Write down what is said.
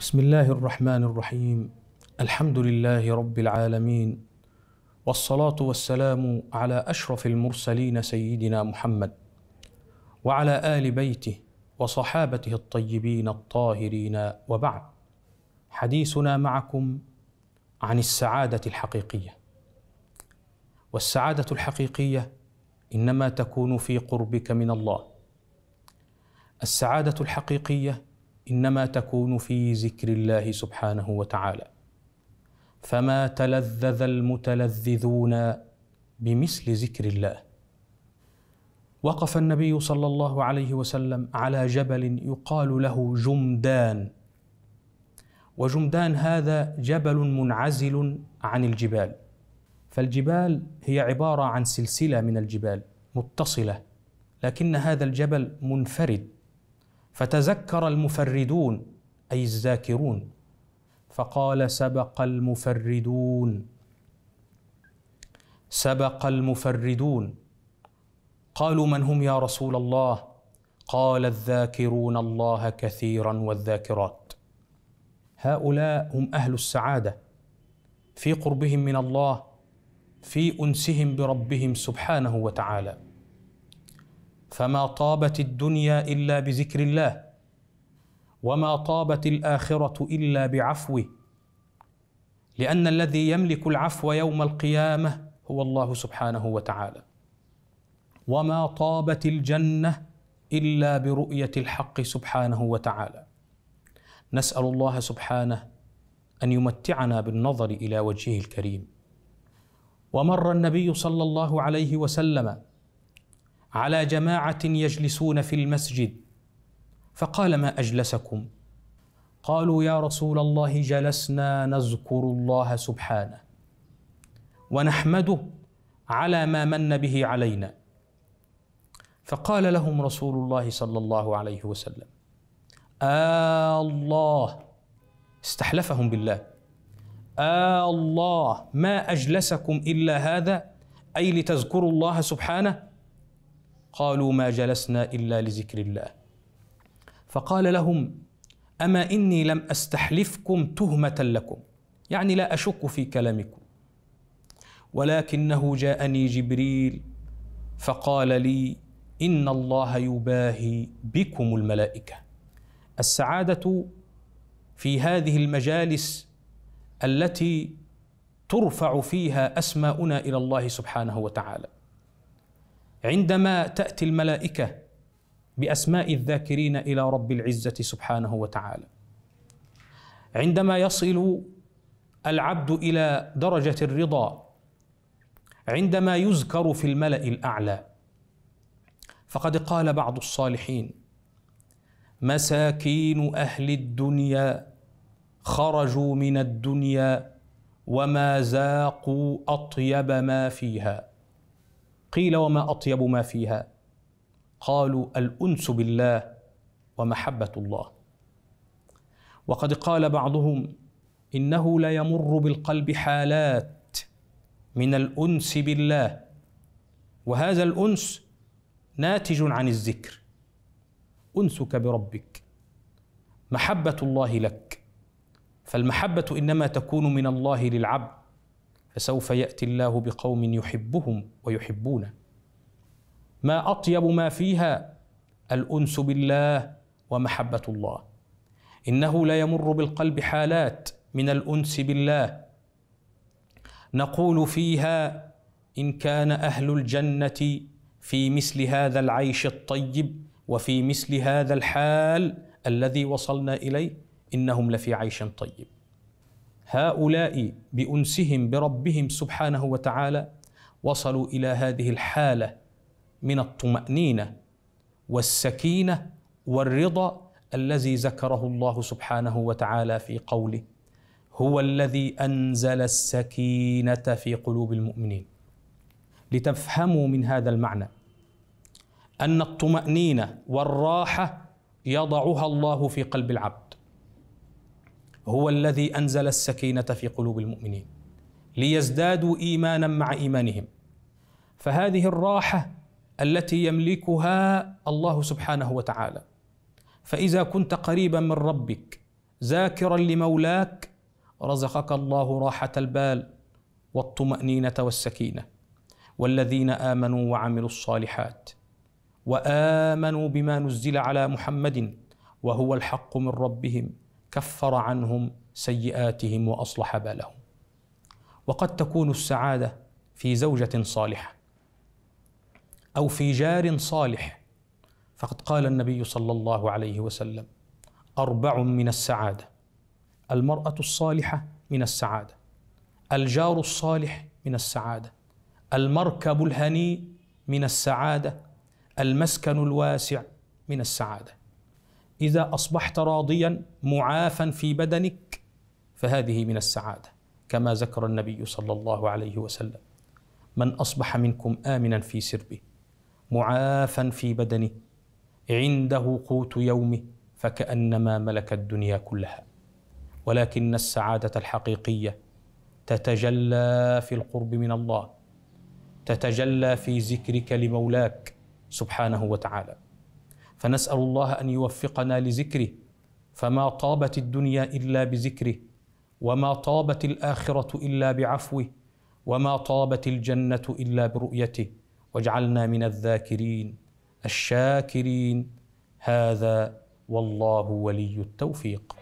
بسم الله الرحمن الرحيم الحمد لله رب العالمين والصلاه والسلام على اشرف المرسلين سيدنا محمد وعلى ال بيته وصحابته الطيبين الطاهرين وبعد حديثنا معكم عن السعاده الحقيقيه والسعاده الحقيقيه انما تكون في قربك من الله السعاده الحقيقيه انما تكون في ذكر الله سبحانه وتعالى فما تلذذ المتلذذون بمثل ذكر الله وقف النبي صلى الله عليه وسلم على جبل يقال له جمدان وجمدان هذا جبل منعزل عن الجبال فالجبال هي عباره عن سلسله من الجبال متصله لكن هذا الجبل منفرد فتذكر المفردون اي الذاكرون فقال سبق المفردون سبق المفردون قالوا من هم يا رسول الله قال الذاكرون الله كثيرا والذاكرات هؤلاء هم اهل السعاده في قربهم من الله في انسهم بربهم سبحانه وتعالى فما طابت الدنيا الا بذكر الله وما طابت الاخره الا بعفوه لان الذي يملك العفو يوم القيامه هو الله سبحانه وتعالى وما طابت الجنه الا برؤيه الحق سبحانه وتعالى نسال الله سبحانه ان يمتعنا بالنظر الى وجهه الكريم ومر النبي صلى الله عليه وسلم على جماعه يجلسون في المسجد فقال ما اجلسكم قالوا يا رسول الله جلسنا نذكر الله سبحانه ونحمده على ما من به علينا فقال لهم رسول الله صلى الله عليه وسلم آه الله استحلفهم بالله آه الله ما أجلسكم إلا هذا أي لتذكروا الله سبحانه قالوا ما جلسنا الا لذكر الله فقال لهم اما اني لم استحلفكم تهمه لكم يعني لا اشك في كلامكم ولكنه جاءني جبريل فقال لي ان الله يباهي بكم الملائكه السعاده في هذه المجالس التي ترفع فيها اسماؤنا الى الله سبحانه وتعالى عندما تاتي الملائكه باسماء الذاكرين الى رب العزه سبحانه وتعالى عندما يصل العبد الى درجه الرضا عندما يذكر في الملا الاعلى فقد قال بعض الصالحين مساكين اهل الدنيا خرجوا من الدنيا وما ذاقوا اطيب ما فيها قيل وما اطيب ما فيها قالوا الانس بالله ومحبه الله وقد قال بعضهم انه لا يمر بالقلب حالات من الانس بالله وهذا الانس ناتج عن الذكر انسك بربك محبه الله لك فالمحبه انما تكون من الله للعبد فسوف ياتي الله بقوم يحبهم ويحبونه ما اطيب ما فيها الانس بالله ومحبه الله انه لا يمر بالقلب حالات من الانس بالله نقول فيها ان كان اهل الجنه في مثل هذا العيش الطيب وفي مثل هذا الحال الذي وصلنا اليه انهم لفي عيش طيب هؤلاء بانسهم بربهم سبحانه وتعالى وصلوا الى هذه الحاله من الطمانينه والسكينه والرضا الذي ذكره الله سبحانه وتعالى في قوله هو الذي انزل السكينه في قلوب المؤمنين لتفهموا من هذا المعنى ان الطمانينه والراحه يضعها الله في قلب العبد هو الذي انزل السكينه في قلوب المؤمنين ليزدادوا ايمانا مع ايمانهم فهذه الراحه التي يملكها الله سبحانه وتعالى فاذا كنت قريبا من ربك ذاكرا لمولاك رزقك الله راحه البال والطمانينه والسكينه والذين امنوا وعملوا الصالحات وامنوا بما نزل على محمد وهو الحق من ربهم كفر عنهم سيئاتهم واصلح بالهم وقد تكون السعاده في زوجه صالحه او في جار صالح فقد قال النبي صلى الله عليه وسلم اربع من السعاده المراه الصالحه من السعاده الجار الصالح من السعاده المركب الهنيء من السعاده المسكن الواسع من السعاده اذا اصبحت راضيا معافا في بدنك فهذه من السعاده كما ذكر النبي صلى الله عليه وسلم من اصبح منكم امنا في سربه معافا في بدنه عنده قوت يومه فكانما ملك الدنيا كلها ولكن السعاده الحقيقيه تتجلى في القرب من الله تتجلى في ذكرك لمولاك سبحانه وتعالى فنسال الله ان يوفقنا لذكره فما طابت الدنيا الا بذكره وما طابت الاخره الا بعفوه وما طابت الجنه الا برؤيته واجعلنا من الذاكرين الشاكرين هذا والله ولي التوفيق